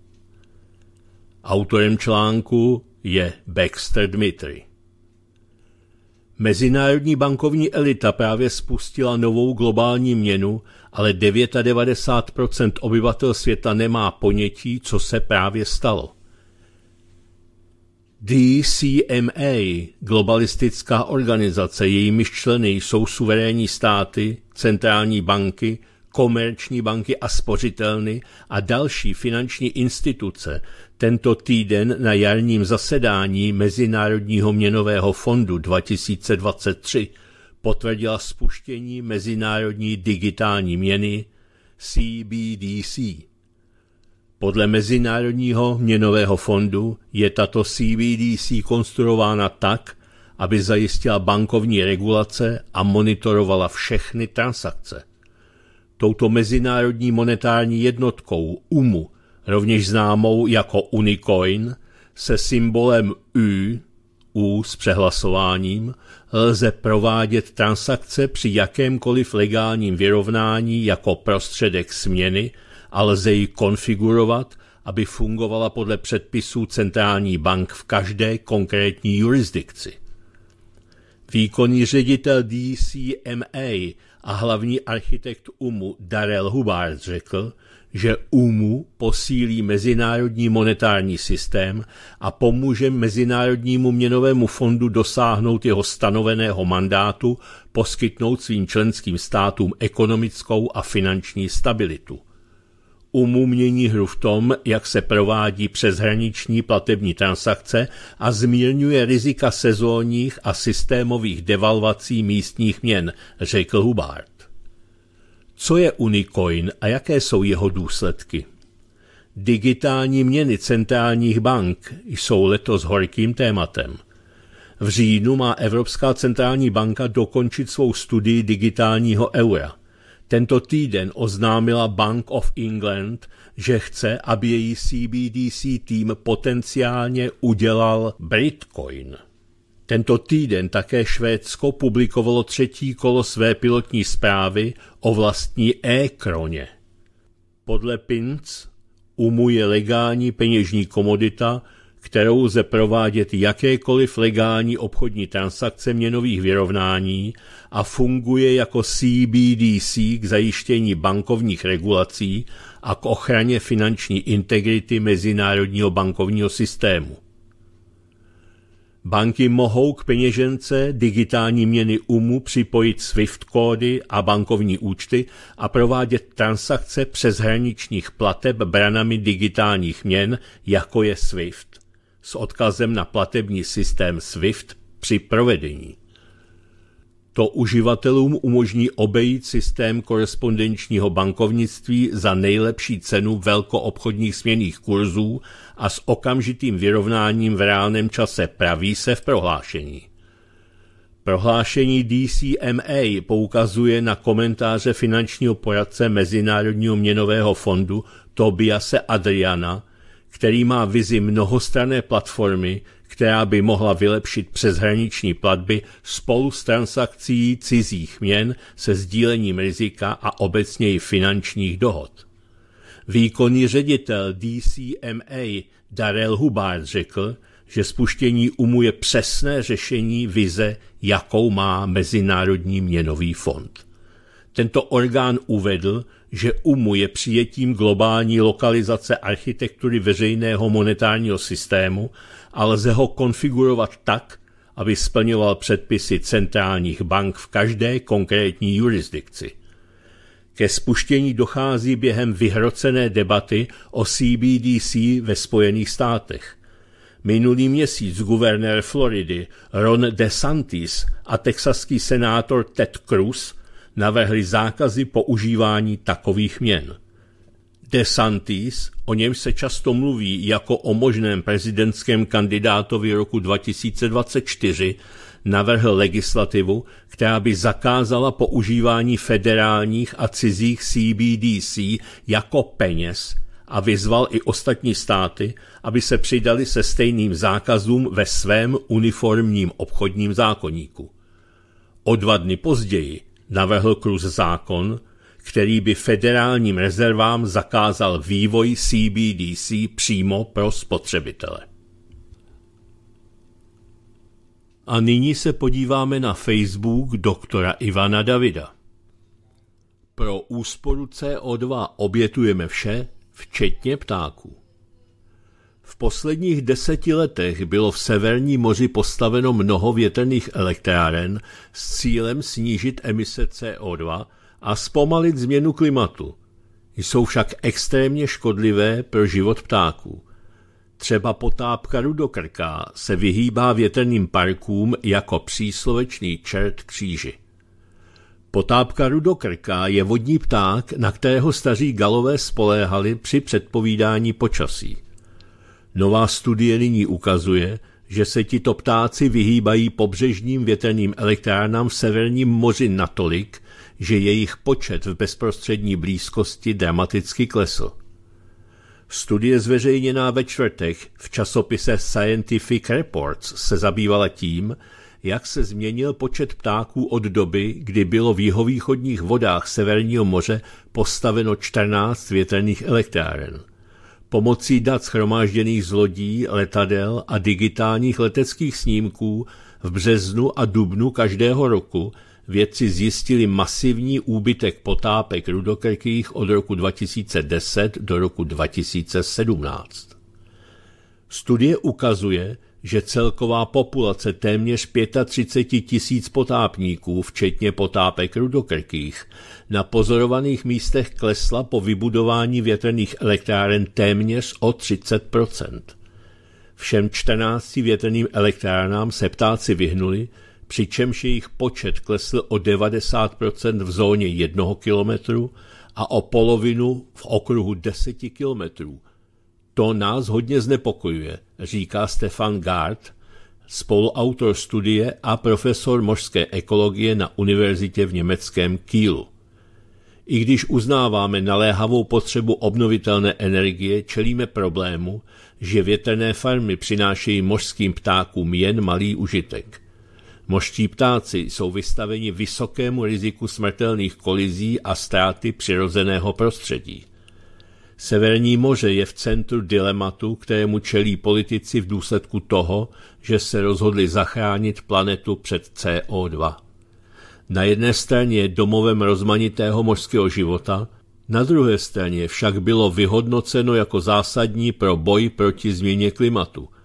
Speaker 1: Autorem článku je Baxter Dmitry. Mezinárodní bankovní elita právě spustila novou globální měnu, ale 99% obyvatel světa nemá ponětí, co se právě stalo. DCMA, globalistická organizace, jejímiž členy jsou suverénní státy, centrální banky, komerční banky a spořitelny a další finanční instituce tento týden na jarním zasedání Mezinárodního měnového fondu 2023 potvrdila spuštění mezinárodní digitální měny CBDC. Podle Mezinárodního měnového fondu je tato CBDC konstruována tak, aby zajistila bankovní regulace a monitorovala všechny transakce touto mezinárodní monetární jednotkou UMU, rovněž známou jako Unicoin, se symbolem U, U s přehlasováním, lze provádět transakce při jakémkoliv legálním vyrovnání jako prostředek směny a lze ji konfigurovat, aby fungovala podle předpisů centrální bank v každé konkrétní jurisdikci. Výkonný ředitel DCMA a hlavní architekt UMU Darrell Hubbard řekl, že UMU posílí mezinárodní monetární systém a pomůže Mezinárodnímu měnovému fondu dosáhnout jeho stanoveného mandátu poskytnout svým členským státům ekonomickou a finanční stabilitu umumění hru v tom, jak se provádí přeshraniční platební transakce a zmírňuje rizika sezónních a systémových devalvací místních měn, řekl Hubart. Co je Unicoin a jaké jsou jeho důsledky? Digitální měny centrálních bank jsou letos horkým tématem. V říjnu má Evropská centrální banka dokončit svou studii digitálního eura – tento týden oznámila Bank of England, že chce, aby její CBDC tým potenciálně udělal Bitcoin. Tento týden také Švédsko publikovalo třetí kolo své pilotní zprávy o vlastní e-kroně. Podle PINC umu je legální peněžní komodita, kterou lze provádět jakékoliv legální obchodní transakce měnových vyrovnání a funguje jako CBDC k zajištění bankovních regulací a k ochraně finanční integrity mezinárodního bankovního systému. Banky mohou k peněžence digitální měny UMU připojit SWIFT kódy a bankovní účty a provádět transakce přes hraničních plateb branami digitálních měn, jako je SWIFT s odkazem na platební systém SWIFT při provedení. To uživatelům umožní obejít systém korespondenčního bankovnictví za nejlepší cenu velkoobchodních směných kurzů a s okamžitým vyrovnáním v reálném čase praví se v prohlášení. Prohlášení DCMA poukazuje na komentáře finančního poradce Mezinárodního měnového fondu Tobiase Adriana, který má vizi mnohostranné platformy, která by mohla vylepšit přeshraniční platby spolu s transakcí cizích měn se sdílením rizika a i finančních dohod. Výkonný ředitel DCMA Darrell Hubbard řekl, že spuštění UMU je přesné řešení vize, jakou má Mezinárodní měnový fond. Tento orgán uvedl, že UMU je přijetím globální lokalizace architektury veřejného monetárního systému a lze ho konfigurovat tak, aby splňoval předpisy centrálních bank v každé konkrétní jurisdikci. Ke spuštění dochází během vyhrocené debaty o CBDC ve Spojených státech. Minulý měsíc guvernér Floridy Ron DeSantis a texaský senátor Ted Cruz navrhli zákazy používání takových měn. DeSantis, o něm se často mluví jako o možném prezidentském kandidátovi roku 2024, navrhl legislativu, která by zakázala používání federálních a cizích CBDC jako peněz a vyzval i ostatní státy, aby se přidali se stejným zákazům ve svém uniformním obchodním zákoníku. O dva dny později navrhl Cruz zákon, který by federálním rezervám zakázal vývoj CBDC přímo pro spotřebitele. A nyní se podíváme na Facebook doktora Ivana Davida. Pro úsporu CO2 obětujeme vše, včetně ptáků. V posledních deseti letech bylo v Severní moři postaveno mnoho větrných elektráren s cílem snížit emise CO2 a zpomalit změnu klimatu. Jsou však extrémně škodlivé pro život ptáků. Třeba potápka rudokrká se vyhýbá větrným parkům jako příslovečný čert kříži. Potápka rudokrká je vodní pták, na kterého staří galové spoléhali při předpovídání počasí. Nová studie nyní ukazuje, že se tito ptáci vyhýbají pobřežním větrným elektrárnám v severním moři natolik, že jejich počet v bezprostřední blízkosti dramaticky klesl. Studie zveřejněná ve čtvrtech v časopise Scientific Reports se zabývala tím, jak se změnil počet ptáků od doby, kdy bylo v jihovýchodních vodách Severního moře postaveno 14 větrných elektráren. Pomocí dat schromážděných z lodí, letadel a digitálních leteckých snímků v březnu a dubnu každého roku vědci zjistili masivní úbytek potápek rudokrkých od roku 2010 do roku 2017. Studie ukazuje, že celková populace téměř 35 tisíc potápníků, včetně potápek rudokrkých, na pozorovaných místech klesla po vybudování větrných elektráren téměř o 30 Všem 14 větrným elektrárnám se ptáci vyhnuli, přičemž jejich počet klesl o 90 v zóně 1 kilometru a o polovinu v okruhu 10 kilometrů – to nás hodně znepokojuje, říká Stefan Gard, spoluautor studie a profesor mořské ekologie na univerzitě v německém Kielu. I když uznáváme naléhavou potřebu obnovitelné energie, čelíme problému, že větrné farmy přinášejí mořským ptákům jen malý užitek. Mořští ptáci jsou vystaveni vysokému riziku smrtelných kolizí a ztráty přirozeného prostředí. Severní moře je v centru dilematu, kterému čelí politici v důsledku toho, že se rozhodli zachránit planetu před CO2. Na jedné straně je domovem rozmanitého mořského života, na druhé straně však bylo vyhodnoceno jako zásadní pro boj proti změně klimatu –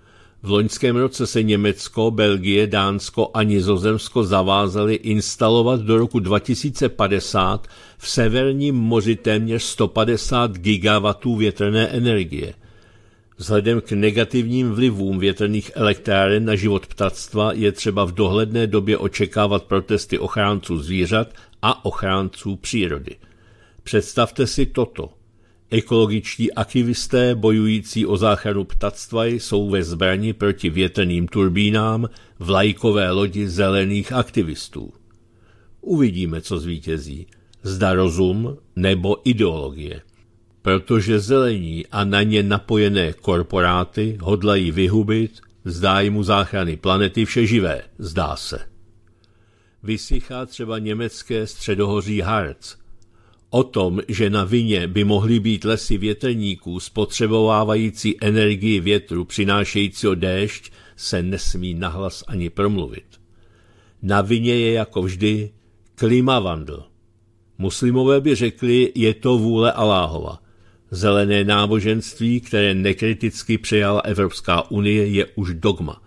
Speaker 1: v loňském roce se Německo, Belgie, Dánsko a Nizozemsko zavázaly instalovat do roku 2050 v severním moři téměř 150 gigawatů větrné energie. Vzhledem k negativním vlivům větrných elektráren na život ptactva je třeba v dohledné době očekávat protesty ochránců zvířat a ochránců přírody. Představte si toto – Ekologičtí aktivisté bojující o záchranu ptactva jsou ve zbrani proti větrným turbínám lajkové lodi zelených aktivistů. Uvidíme, co zvítězí. Zda rozum nebo ideologie. Protože zelení a na ně napojené korporáty hodlají vyhubit z zájmu záchrany planety vše živé, zdá se. Vysychá třeba německé středohoří Harz – O tom, že na vině by mohly být lesy větrníků spotřebovávající energii větru přinášejícího déšť, se nesmí nahlas ani promluvit. Na vině je jako vždy klimavandl. Muslimové by řekli, je to vůle Aláhova. Zelené náboženství, které nekriticky přijala Evropská unie, je už dogma.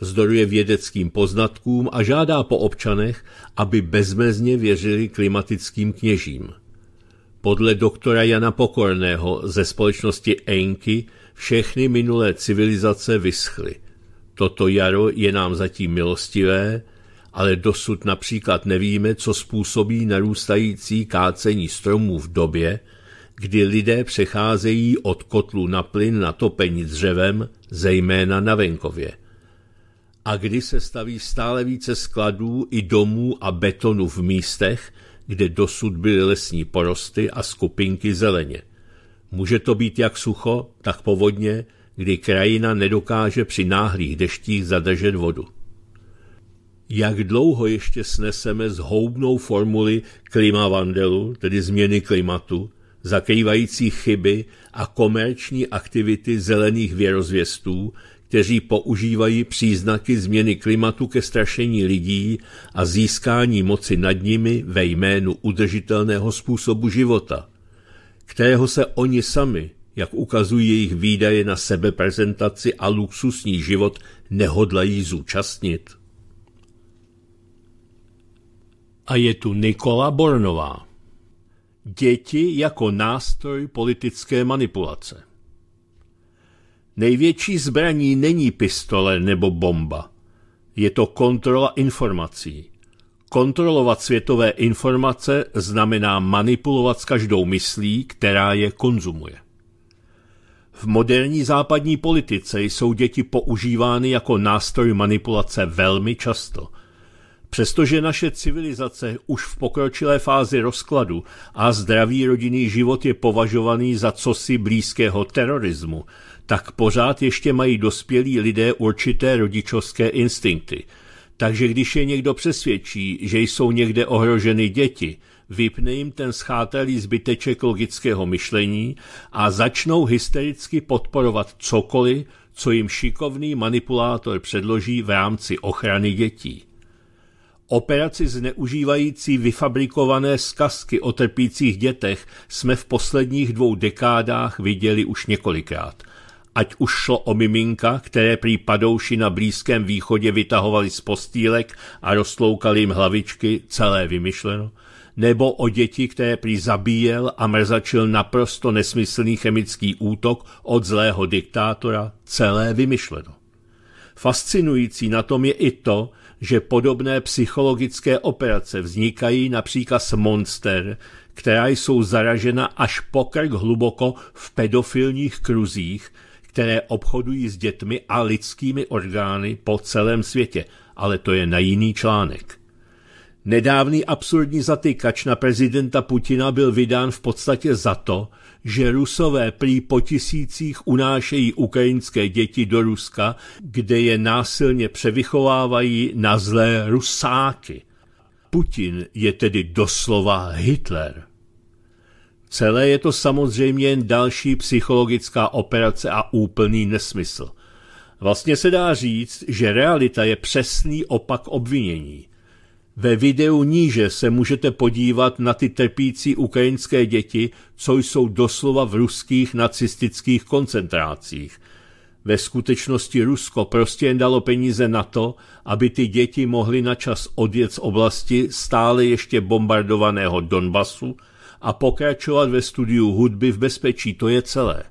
Speaker 1: Vzdoruje vědeckým poznatkům a žádá po občanech, aby bezmezně věřili klimatickým kněžím – podle doktora Jana Pokorného ze společnosti Enky všechny minulé civilizace vyschly. Toto jaro je nám zatím milostivé, ale dosud například nevíme, co způsobí narůstající kácení stromů v době, kdy lidé přecházejí od kotlu na plyn na topení dřevem, zejména na venkově. A kdy se staví stále více skladů i domů a betonu v místech, kde dosud byly lesní porosty a skupinky zeleně. Může to být jak sucho, tak povodně, kdy krajina nedokáže při náhlých deštích zadržet vodu. Jak dlouho ještě sneseme zhoubnou formuli vandelu, tedy změny klimatu, zakrývající chyby a komerční aktivity zelených věrozvěstů, kteří používají příznaky změny klimatu ke strašení lidí a získání moci nad nimi ve jménu udržitelného způsobu života, kterého se oni sami, jak ukazují jejich výdaje na sebeprezentaci a luxusní život, nehodlají zúčastnit. A je tu Nikola Bornová. Děti jako nástroj politické manipulace. Největší zbraní není pistole nebo bomba. Je to kontrola informací. Kontrolovat světové informace znamená manipulovat s každou myslí, která je konzumuje. V moderní západní politice jsou děti používány jako nástroj manipulace velmi často. Přestože naše civilizace už v pokročilé fázi rozkladu a zdravý rodinný život je považovaný za cosi blízkého terorismu, tak pořád ještě mají dospělí lidé určité rodičovské instinkty. Takže když je někdo přesvědčí, že jsou někde ohroženy děti, vypne jim ten schátelý zbyteček logického myšlení a začnou hystericky podporovat cokoliv, co jim šikovný manipulátor předloží v rámci ochrany dětí. Operaci zneužívající vyfabrikované zkazky o trpících dětech jsme v posledních dvou dekádách viděli už několikrát – ať už šlo o miminka, které prý padouši na Blízkém východě vytahovali z postýlek a roztloukali jim hlavičky, celé vymyšleno, nebo o děti, které prý zabíjel a mrzačil naprosto nesmyslný chemický útok od zlého diktátora, celé vymyšleno. Fascinující na tom je i to, že podobné psychologické operace vznikají například s monster, která jsou zaražena až pokrk hluboko v pedofilních kruzích, které obchodují s dětmi a lidskými orgány po celém světě, ale to je na jiný článek. Nedávný absurdní zatykač na prezidenta Putina byl vydán v podstatě za to, že rusové prý po tisících unášejí ukrajinské děti do Ruska, kde je násilně převychovávají na zlé rusáky. Putin je tedy doslova Hitler. Celé je to samozřejmě jen další psychologická operace a úplný nesmysl. Vlastně se dá říct, že realita je přesný opak obvinění. Ve videu níže se můžete podívat na ty trpící ukrajinské děti, co jsou doslova v ruských nacistických koncentrácích. Ve skutečnosti Rusko prostě jen dalo peníze na to, aby ty děti mohly načas odjet z oblasti stále ještě bombardovaného Donbasu – a pokračovat ve studiu hudby v bezpečí, to je celé.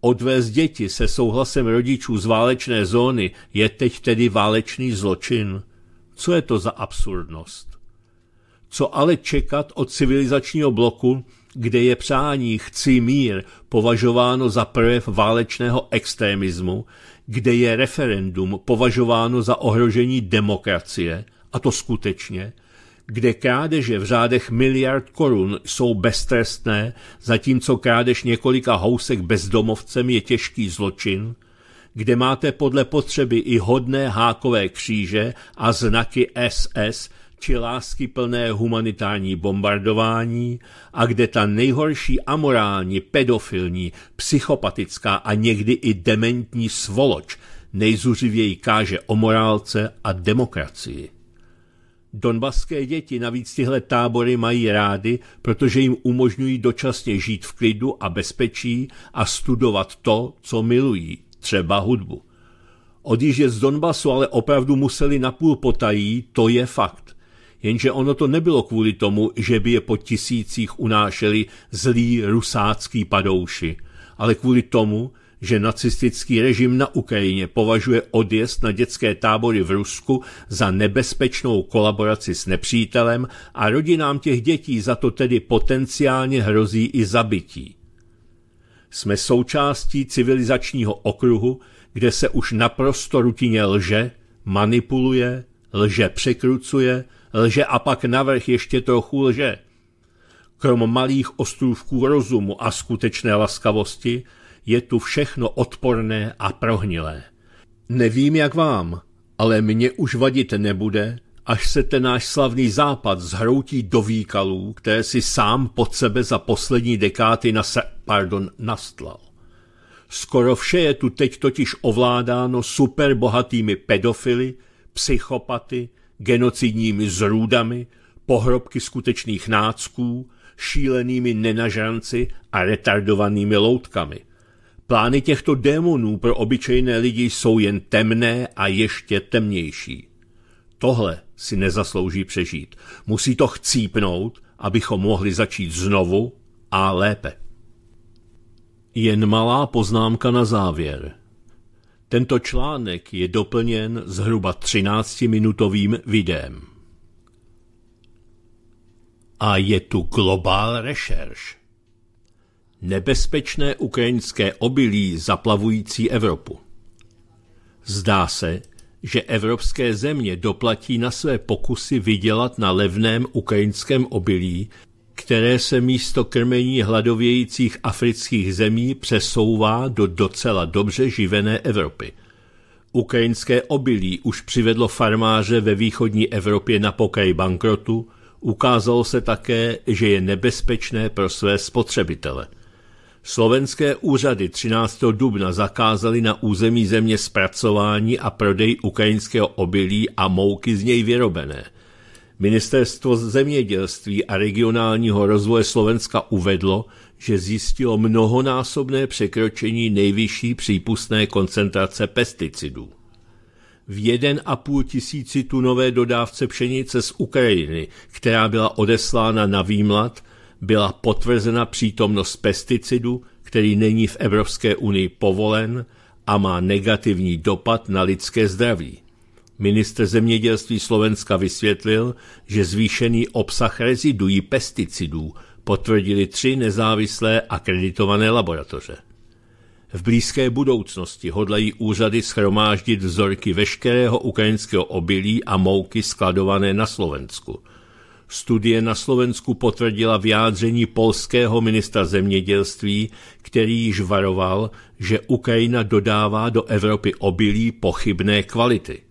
Speaker 1: Odvést děti se souhlasem rodičů z válečné zóny je teď tedy válečný zločin. Co je to za absurdnost? Co ale čekat od civilizačního bloku, kde je přání chci mír považováno za projev válečného extremismu, kde je referendum považováno za ohrožení demokracie, a to skutečně, kde krádeže v řádech miliard korun jsou beztrestné, zatímco krádež několika housek bezdomovcem je těžký zločin, kde máte podle potřeby i hodné hákové kříže a znaky SS či lásky plné humanitární bombardování a kde ta nejhorší amorální, pedofilní, psychopatická a někdy i dementní svoloč nejzuřivěji káže o morálce a demokracii. Donbaské děti navíc tyhle tábory mají rády, protože jim umožňují dočasně žít v klidu a bezpečí a studovat to, co milují, třeba hudbu. Odjíždět z Donbasu ale opravdu museli napůl potají, to je fakt. Jenže ono to nebylo kvůli tomu, že by je po tisících unášeli zlí rusácký padouši, ale kvůli tomu, že nacistický režim na Ukrajině považuje odjezd na dětské tábory v Rusku za nebezpečnou kolaboraci s nepřítelem a rodinám těch dětí za to tedy potenciálně hrozí i zabití. Jsme součástí civilizačního okruhu, kde se už naprosto rutině lže, manipuluje, lže překrucuje, lže a pak navrch ještě trochu lže. Krom malých ostrůvků rozumu a skutečné laskavosti, je tu všechno odporné a prohnilé. Nevím jak vám, ale mě už vadit nebude, až se ten náš slavný západ zhroutí do výkalů, které si sám pod sebe za poslední dekády se, pardon, nastlal. Skoro vše je tu teď totiž ovládáno superbohatými pedofily, psychopaty, genocidními zrůdami, pohrobky skutečných nácků, šílenými nenažranci a retardovanými loutkami – Plány těchto démonů pro obyčejné lidi jsou jen temné a ještě temnější. Tohle si nezaslouží přežít. Musí to chcípnout, abychom mohli začít znovu a lépe. Jen malá poznámka na závěr. Tento článek je doplněn zhruba 13-minutovým videem. A je tu Global Recherche nebezpečné ukrajinské obilí zaplavující Evropu. Zdá se, že evropské země doplatí na své pokusy vydělat na levném ukrajinském obilí, které se místo krmení hladovějících afrických zemí přesouvá do docela dobře živené Evropy. Ukrajinské obilí už přivedlo farmáře ve východní Evropě na pokraj bankrotu, ukázalo se také, že je nebezpečné pro své spotřebitele – Slovenské úřady 13. dubna zakázaly na území země zpracování a prodej ukrajinského obilí a mouky z něj vyrobené. Ministerstvo zemědělství a regionálního rozvoje Slovenska uvedlo, že zjistilo mnohonásobné překročení nejvyšší přípustné koncentrace pesticidů. V 1,5 tisíci tunové dodávce pšenice z Ukrajiny, která byla odeslána na výmlad, byla potvrzena přítomnost pesticidu, který není v Evropské unii povolen a má negativní dopad na lidské zdraví. Minister zemědělství Slovenska vysvětlil, že zvýšený obsah reziduí pesticidů potvrdili tři nezávislé akreditované laboratoře. V blízké budoucnosti hodlají úřady schromáždit vzorky veškerého ukrajinského obilí a mouky skladované na Slovensku – Studie na Slovensku potvrdila vyjádření polského ministra zemědělství, který již varoval, že Ukrajina dodává do Evropy obilí pochybné kvality.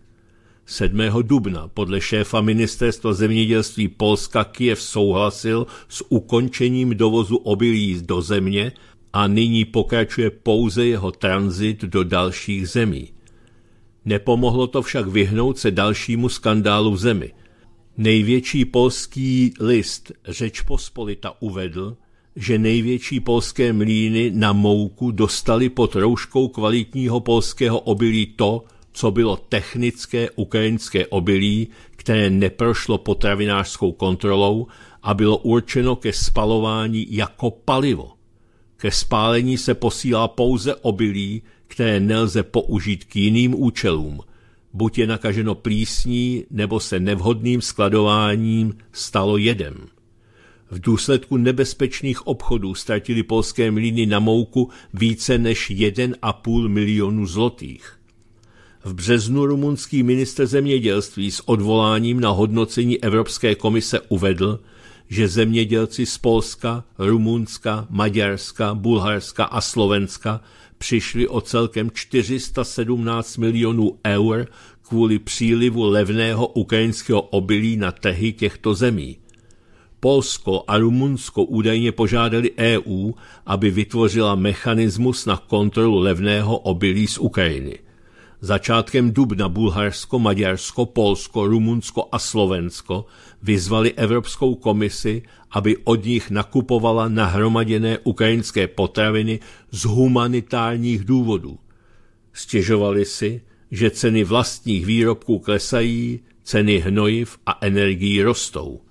Speaker 1: 7. dubna podle šéfa ministerstva zemědělství Polska Kiev souhlasil s ukončením dovozu obilí do země a nyní pokračuje pouze jeho tranzit do dalších zemí. Nepomohlo to však vyhnout se dalšímu skandálu v zemi – Největší polský list Pospolita uvedl, že největší polské mlíny na mouku dostali pod rouškou kvalitního polského obilí to, co bylo technické ukrajinské obilí, které neprošlo potravinářskou kontrolou a bylo určeno ke spalování jako palivo. Ke spálení se posílá pouze obilí, které nelze použít k jiným účelům, buď je nakaženo plísní nebo se nevhodným skladováním stalo jedem. V důsledku nebezpečných obchodů ztratili polské mlíny na mouku více než 1,5 milionu zlotých. V březnu rumunský minister zemědělství s odvoláním na hodnocení Evropské komise uvedl, že zemědělci z Polska, Rumunska, Maďarska, Bulharska a Slovenska přišli o celkem 417 milionů eur kvůli přílivu levného ukrajinského obilí na trhy těchto zemí. Polsko a Rumunsko údajně požádali EU, aby vytvořila mechanismus na kontrolu levného obilí z Ukrajiny. Začátkem dubna Bulharsko, Maďarsko, Polsko, Rumunsko a Slovensko vyzvali Evropskou komisi, aby od nich nakupovala nahromaděné ukrajinské potraviny z humanitárních důvodů. Stěžovali si, že ceny vlastních výrobků klesají, ceny hnojiv a energií rostou.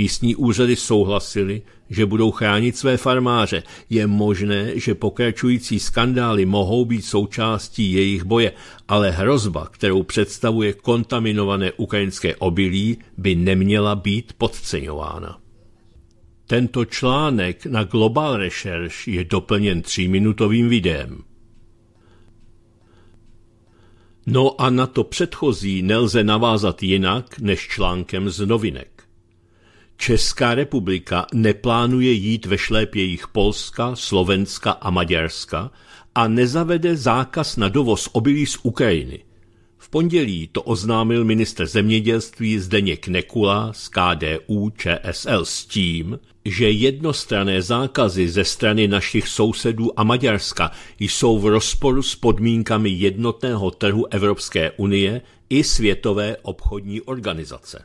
Speaker 1: Místní úřady souhlasily, že budou chránit své farmáře. Je možné, že pokračující skandály mohou být součástí jejich boje, ale hrozba, kterou představuje kontaminované ukrajinské obilí, by neměla být podceňována. Tento článek na Global Research je doplněn tříminutovým videem. No a na to předchozí nelze navázat jinak než článkem z novinek. Česká republika neplánuje jít ve jejich Polska, Slovenska a Maďarska a nezavede zákaz na dovoz obilí z Ukrajiny. V pondělí to oznámil minister zemědělství Zdeněk Nekula z KDU ČSL s tím, že jednostrané zákazy ze strany našich sousedů a Maďarska jsou v rozporu s podmínkami jednotného trhu Evropské unie i Světové obchodní organizace.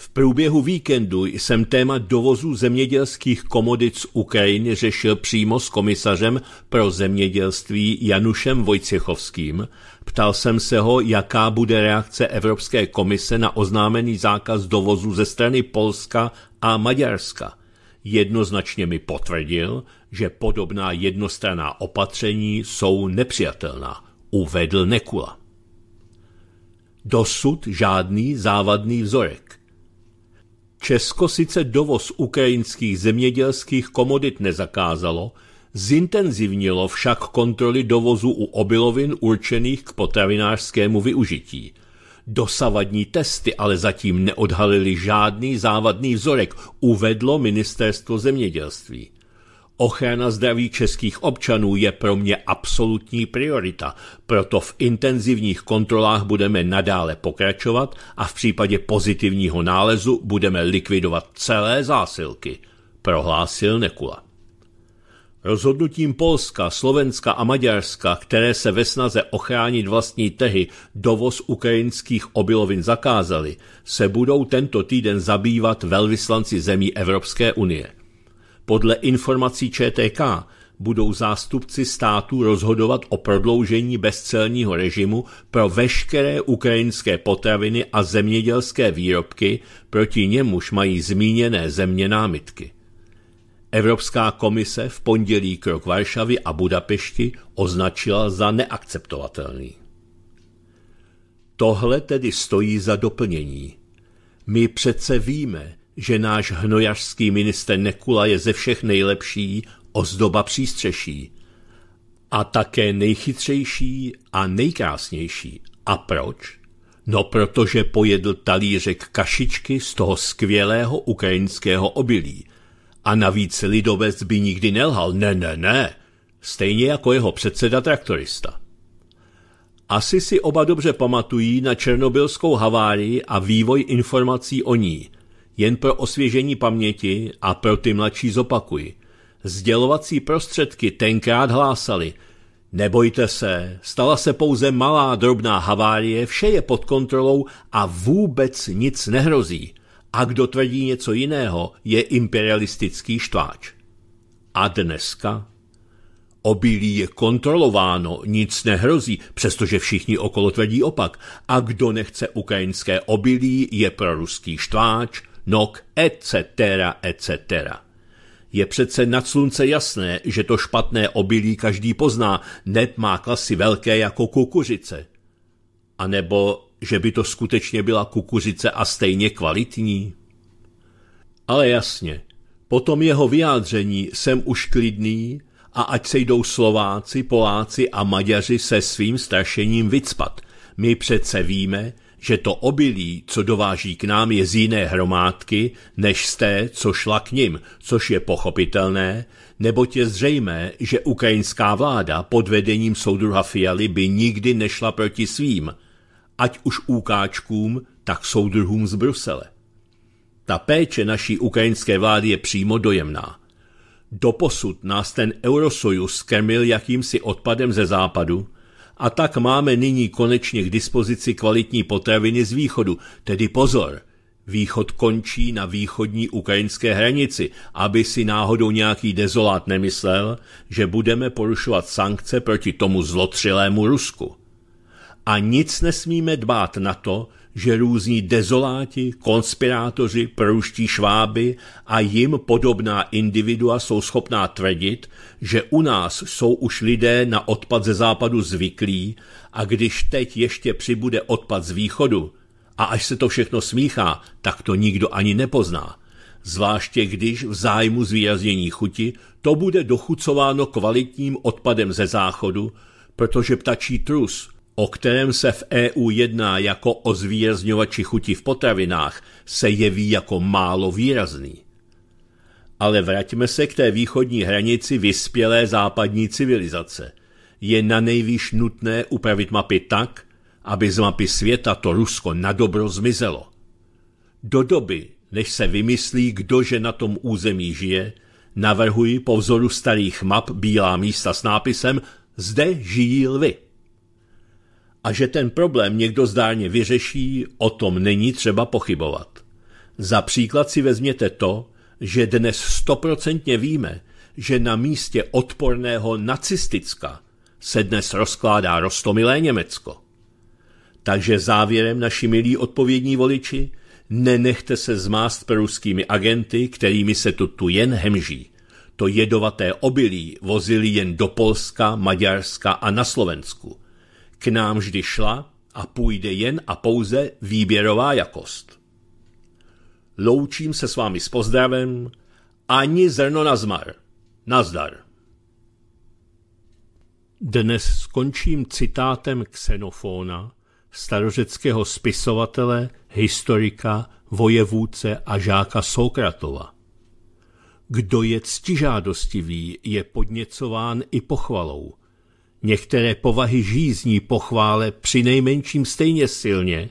Speaker 1: V průběhu víkendu jsem téma dovozu zemědělských komodit z Ukrajiny řešil přímo s komisařem pro zemědělství Janušem Vojcechovským. Ptal jsem se ho, jaká bude reakce Evropské komise na oznámený zákaz dovozu ze strany Polska a Maďarska. Jednoznačně mi potvrdil, že podobná jednostranná opatření jsou nepřijatelná, uvedl Nekula. Dosud žádný závadný vzorek. Česko sice dovoz ukrajinských zemědělských komodit nezakázalo, zintenzivnilo však kontroly dovozu u obilovin určených k potravinářskému využití. Dosavadní testy ale zatím neodhalily žádný závadný vzorek, uvedlo ministerstvo zemědělství. Ochrana zdraví českých občanů je pro mě absolutní priorita, proto v intenzivních kontrolách budeme nadále pokračovat a v případě pozitivního nálezu budeme likvidovat celé zásilky, prohlásil Nekula. Rozhodnutím Polska, Slovenska a Maďarska, které se ve snaze ochránit vlastní trhy dovoz ukrajinských obilovin zakázali, se budou tento týden zabývat velvyslanci zemí Evropské unie. Podle informací ČTK budou zástupci států rozhodovat o prodloužení bezcelního režimu pro veškeré ukrajinské potraviny a zemědělské výrobky, proti němuž mají zmíněné země námitky. Evropská komise v pondělí krok Varšavy a Budapešti označila za neakceptovatelný. Tohle tedy stojí za doplnění. My přece víme, že náš hnojařský minister Nekula je ze všech nejlepší ozdoba přístřeší. A také nejchytřejší a nejkrásnější. A proč? No protože pojedl talířek kašičky z toho skvělého ukrajinského obilí. A navíc lidovec by nikdy nelhal, ne, ne, ne, stejně jako jeho předseda traktorista. Asi si oba dobře pamatují na černobylskou havárii a vývoj informací o ní – jen pro osvěžení paměti a pro ty mladší zopakuji. Sdělovací prostředky tenkrát hlásali. Nebojte se, stala se pouze malá drobná havárie, vše je pod kontrolou a vůbec nic nehrozí. A kdo tvrdí něco jiného, je imperialistický štváč. A dneska? Obilí je kontrolováno, nic nehrozí, přestože všichni okolo tvrdí opak. A kdo nechce ukrajinské obilí, je proruský štváč, nok, etc., etc. Je přece nad slunce jasné, že to špatné obilí každý pozná, net má klasy velké jako kukuřice. A nebo že by to skutečně byla kukuřice a stejně kvalitní? Ale jasně, po tom jeho vyjádření jsem už klidný a ať se jdou Slováci, Poláci a Maďaři se svým strašením vycpat. My přece víme, že to obilí, co dováží k nám, je z jiné hromádky, než z té, co šla k ním, což je pochopitelné, neboť je zřejmé, že ukrajinská vláda pod vedením soudruha Fialy by nikdy nešla proti svým, ať už úkáčkům, tak soudruhům z Brusele. Ta péče naší ukrajinské vlády je přímo dojemná. Doposud nás ten Eurosojus krmil jakýmsi odpadem ze západu, a tak máme nyní konečně k dispozici kvalitní potraviny z východu, tedy pozor – Východ končí na východní ukrajinské hranici, aby si náhodou nějaký dezolát nemyslel, že budeme porušovat sankce proti tomu zlotřilému Rusku. A nic nesmíme dbát na to, že různí dezoláti, konspirátoři, pruští šváby a jim podobná individua jsou schopná tvrdit, že u nás jsou už lidé na odpad ze západu zvyklí a když teď ještě přibude odpad z východu, a až se to všechno smíchá, tak to nikdo ani nepozná. Zvláště když v zájmu zvýraznění chuti to bude dochucováno kvalitním odpadem ze záchodu, protože ptačí trus – o kterém se v EU jedná jako o zvýrazňovači chuti v potravinách, se jeví jako málo výrazný. Ale vraťme se k té východní hranici vyspělé západní civilizace. Je na nejvýš nutné upravit mapy tak, aby z mapy světa to Rusko nadobro zmizelo. Do doby, než se vymyslí, kdo že na tom území žije, navrhuji po vzoru starých map bílá místa s nápisem Zde žijí lvy. A že ten problém někdo zdárně vyřeší, o tom není třeba pochybovat. Za příklad si vezměte to, že dnes stoprocentně víme, že na místě odporného nacistická se dnes rozkládá rostomilé Německo. Takže závěrem, naši milí odpovědní voliči, nenechte se zmást peruskými agenty, kterými se tu, tu jen hemží. To jedovaté obilí vozili jen do Polska, Maďarska a na Slovensku – k nám vždy šla a půjde jen a pouze výběrová jakost. Loučím se s vámi s pozdravem ani zrno nazmar. Nazdar. Dnes skončím citátem Xenofona, starořeckého spisovatele, historika, vojevůdce a žáka Sokratova. Kdo je ctižádostivý, je podněcován i pochvalou, Některé povahy žízní pochvále při nejmenším stejně silně,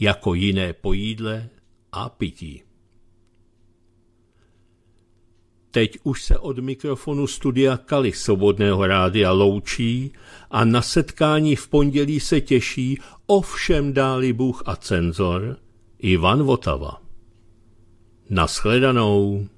Speaker 1: jako jiné po jídle a pití. Teď už se od mikrofonu studia Kali Svobodného rádia loučí a na setkání v pondělí se těší ovšem dáli Bůh a cenzor Ivan Votava. Naschledanou.